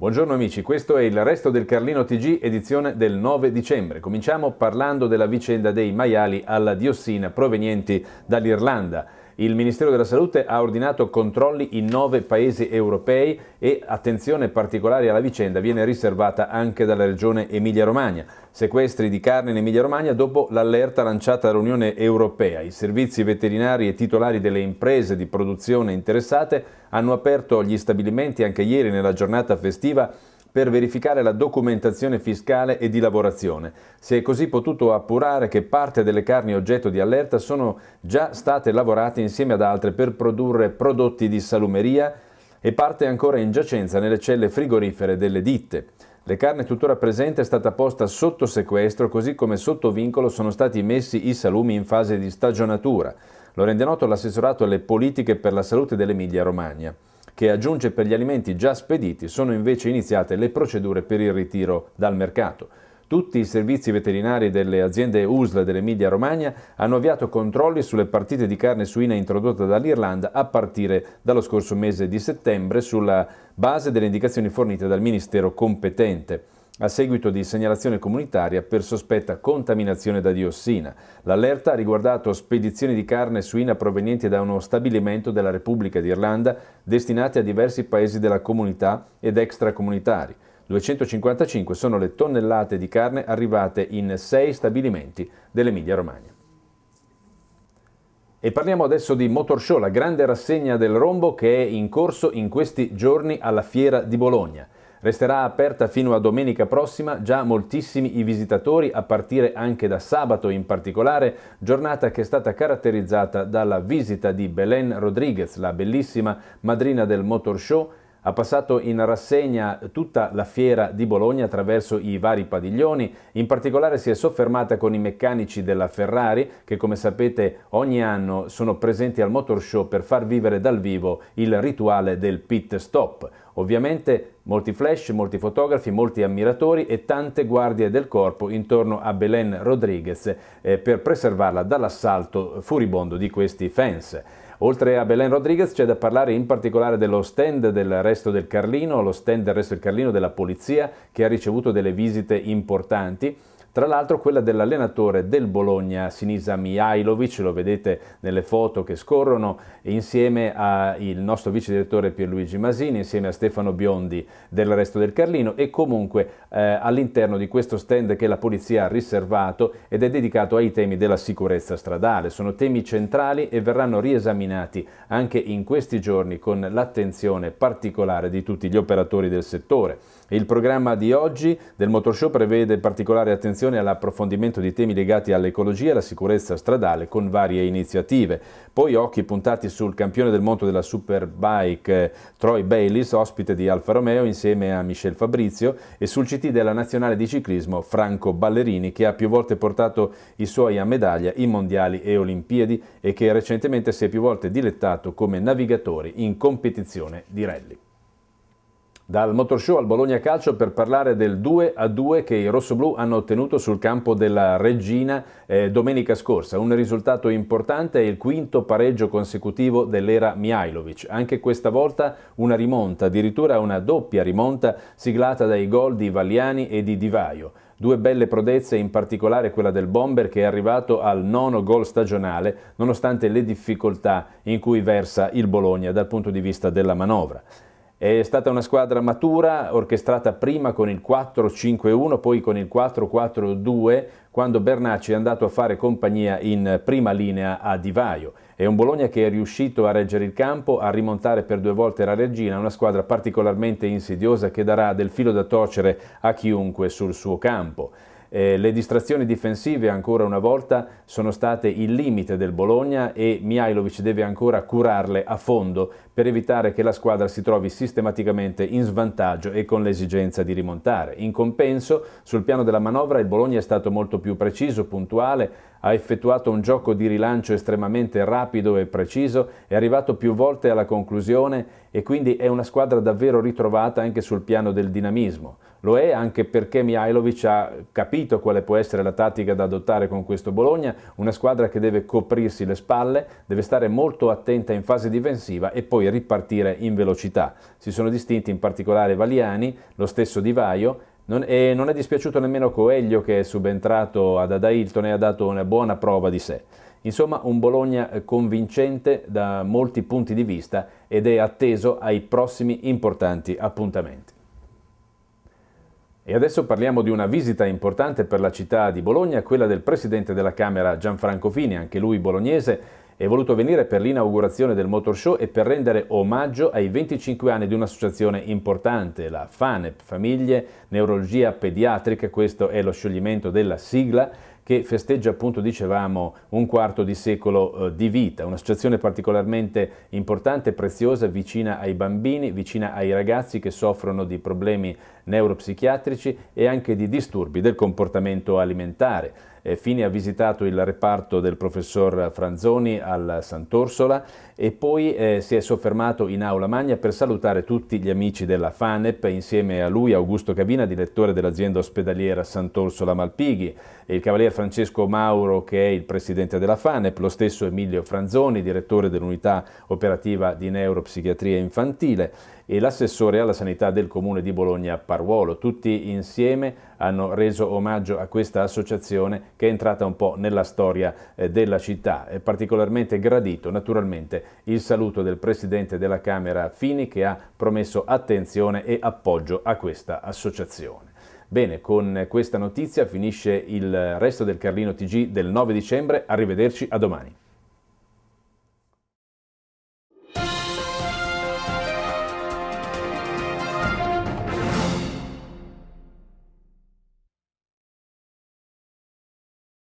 Buongiorno amici, questo è il resto del Carlino TG edizione del 9 dicembre. Cominciamo parlando della vicenda dei maiali alla diossina provenienti dall'Irlanda. Il Ministero della Salute ha ordinato controlli in nove paesi europei e attenzione particolare alla vicenda viene riservata anche dalla regione Emilia-Romagna. Sequestri di carne in Emilia-Romagna dopo l'allerta lanciata dall'Unione Europea. I servizi veterinari e titolari delle imprese di produzione interessate hanno aperto gli stabilimenti anche ieri nella giornata festiva per verificare la documentazione fiscale e di lavorazione. Si è così potuto appurare che parte delle carni oggetto di allerta sono già state lavorate insieme ad altre per produrre prodotti di salumeria e parte ancora in giacenza nelle celle frigorifere delle ditte. Le carne tuttora presente è stata posta sotto sequestro, così come sotto vincolo sono stati messi i salumi in fase di stagionatura. Lo rende noto l'assessorato alle politiche per la salute dell'Emilia Romagna che aggiunge per gli alimenti già spediti, sono invece iniziate le procedure per il ritiro dal mercato. Tutti i servizi veterinari delle aziende USL dell'Emilia Romagna hanno avviato controlli sulle partite di carne suina introdotta dall'Irlanda a partire dallo scorso mese di settembre sulla base delle indicazioni fornite dal Ministero competente a seguito di segnalazione comunitaria per sospetta contaminazione da diossina. L'allerta ha riguardato spedizioni di carne suina provenienti da uno stabilimento della Repubblica d'Irlanda destinate a diversi paesi della comunità ed extracomunitari. 255 sono le tonnellate di carne arrivate in sei stabilimenti dell'Emilia Romagna. E parliamo adesso di Motor Show, la grande rassegna del rombo che è in corso in questi giorni alla Fiera di Bologna. Resterà aperta fino a domenica prossima, già moltissimi i visitatori, a partire anche da sabato in particolare, giornata che è stata caratterizzata dalla visita di Belen Rodriguez, la bellissima madrina del Motor Show, ha passato in rassegna tutta la fiera di Bologna attraverso i vari padiglioni, in particolare si è soffermata con i meccanici della Ferrari che come sapete ogni anno sono presenti al Motor Show per far vivere dal vivo il rituale del pit stop. Ovviamente molti flash, molti fotografi, molti ammiratori e tante guardie del corpo intorno a Belen Rodriguez eh, per preservarla dall'assalto furibondo di questi fans. Oltre a Belen Rodriguez c'è da parlare in particolare dello stand del resto del Carlino, lo stand del resto del Carlino della polizia che ha ricevuto delle visite importanti tra l'altro quella dell'allenatore del Bologna, Sinisa Mihailovic, lo vedete nelle foto che scorrono, insieme al nostro vice direttore Pierluigi Masini, insieme a Stefano Biondi del resto del Carlino e comunque eh, all'interno di questo stand che la polizia ha riservato ed è dedicato ai temi della sicurezza stradale. Sono temi centrali e verranno riesaminati anche in questi giorni con l'attenzione particolare di tutti gli operatori del settore. Il programma di oggi del Motorshow prevede particolare attenzione attenzione all'approfondimento di temi legati all'ecologia e alla sicurezza stradale con varie iniziative. Poi occhi puntati sul campione del mondo della Superbike Troy Baylis, ospite di Alfa Romeo insieme a Michel Fabrizio e sul CT della nazionale di ciclismo Franco Ballerini che ha più volte portato i suoi a medaglia in mondiali e olimpiadi e che recentemente si è più volte dilettato come navigatore in competizione di rally. Dal Motorshow al Bologna Calcio per parlare del 2 a 2 che i rossoblù hanno ottenuto sul campo della Regina eh, domenica scorsa. Un risultato importante è il quinto pareggio consecutivo dell'era Mihailovic. Anche questa volta una rimonta, addirittura una doppia rimonta siglata dai gol di Valiani e di Divaio. Due belle prodezze, in particolare quella del Bomber che è arrivato al nono gol stagionale nonostante le difficoltà in cui versa il Bologna dal punto di vista della manovra. È stata una squadra matura, orchestrata prima con il 4-5-1, poi con il 4-4-2, quando Bernacci è andato a fare compagnia in prima linea a Divaio. È un Bologna che è riuscito a reggere il campo, a rimontare per due volte la Regina, una squadra particolarmente insidiosa che darà del filo da torcere a chiunque sul suo campo. Eh, le distrazioni difensive ancora una volta sono state il limite del Bologna e Mihailovic deve ancora curarle a fondo per evitare che la squadra si trovi sistematicamente in svantaggio e con l'esigenza di rimontare. In compenso, sul piano della manovra il Bologna è stato molto più preciso, puntuale, ha effettuato un gioco di rilancio estremamente rapido e preciso, è arrivato più volte alla conclusione e quindi è una squadra davvero ritrovata anche sul piano del dinamismo. Lo è anche perché Mihailovic ha capito quale può essere la tattica da adottare con questo Bologna, una squadra che deve coprirsi le spalle, deve stare molto attenta in fase difensiva e poi ripartire in velocità. Si sono distinti in particolare Valiani, lo stesso Di Vaio, non, e non è dispiaciuto nemmeno Coelho che è subentrato ad Ada Hilton e ha dato una buona prova di sé. Insomma, un Bologna eh, convincente da molti punti di vista ed è atteso ai prossimi importanti appuntamenti. E adesso parliamo di una visita importante per la città di Bologna, quella del presidente della Camera Gianfranco Fini, anche lui bolognese, è voluto venire per l'inaugurazione del Motor Show e per rendere omaggio ai 25 anni di un'associazione importante, la FANEP, Famiglie Neurologia Pediatrica, questo è lo scioglimento della sigla, che festeggia appunto, dicevamo, un quarto di secolo eh, di vita, un'associazione particolarmente importante, preziosa, vicina ai bambini, vicina ai ragazzi che soffrono di problemi neuropsichiatrici e anche di disturbi del comportamento alimentare. Eh, Fini ha visitato il reparto del professor Franzoni al Sant'Orsola e poi eh, si è soffermato in Aula Magna per salutare tutti gli amici della FANEP, insieme a lui Augusto Cavina, direttore dell'azienda ospedaliera Sant'Orsola Malpighi, e il cavaliere Francesco Mauro che è il presidente della FANEP, lo stesso Emilio Franzoni, direttore dell'unità operativa di neuropsichiatria infantile e l'assessore alla sanità del comune di Bologna Parruolo. Tutti insieme hanno reso omaggio a questa associazione che è entrata un po' nella storia eh, della città. È particolarmente gradito naturalmente il saluto del presidente della Camera Fini che ha promesso attenzione e appoggio a questa associazione. Bene, con questa notizia finisce il resto del Carlino TG del 9 dicembre, arrivederci a domani.